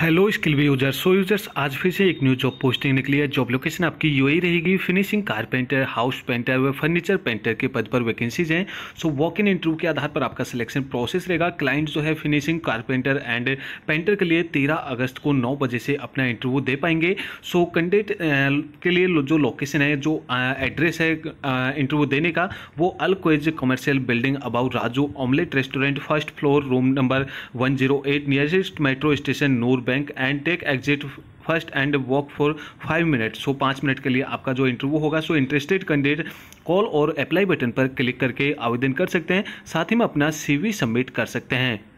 hello SkillBee users so users आज फिर से एक न्यू जॉब पोस्टिंग निकली है जॉब लोकेशन आपकी यूएई रहेगी फिनिशिंग कारपेंटर हाउस पेंटर व फर्नीचर पेंटर के पद पर वैकेंसीज हैं सो वॉक इन इंटरव्यू के आधार पर आपका सिलेक्शन प्रोसेस रहेगा क्लाइंट जो है फिनिशिंग कारपेंटर एंड पेंटर के लिए तेरह अगस्त को नौ बजे से अपना इंटरव्यू दे पाएंगे सो so, कैंडिडेट के लिए जो लोकेशन है जो एड्रेस है इंटरव्यू देने का वो Al Quoz commercial building about Raju omelette restaurant first floor room number one nearest metro station Noor bank and take exit first and walk for five minute so पाँच मिनट के लिए आपका जो इंटरव्यू होगा सो इंटरेस्टेड कैंडिडेट कॉल और apply button पर click करके आवेदन कर सकते हैं साथ ही में अपना सीवी सबमिट कर सकते हैं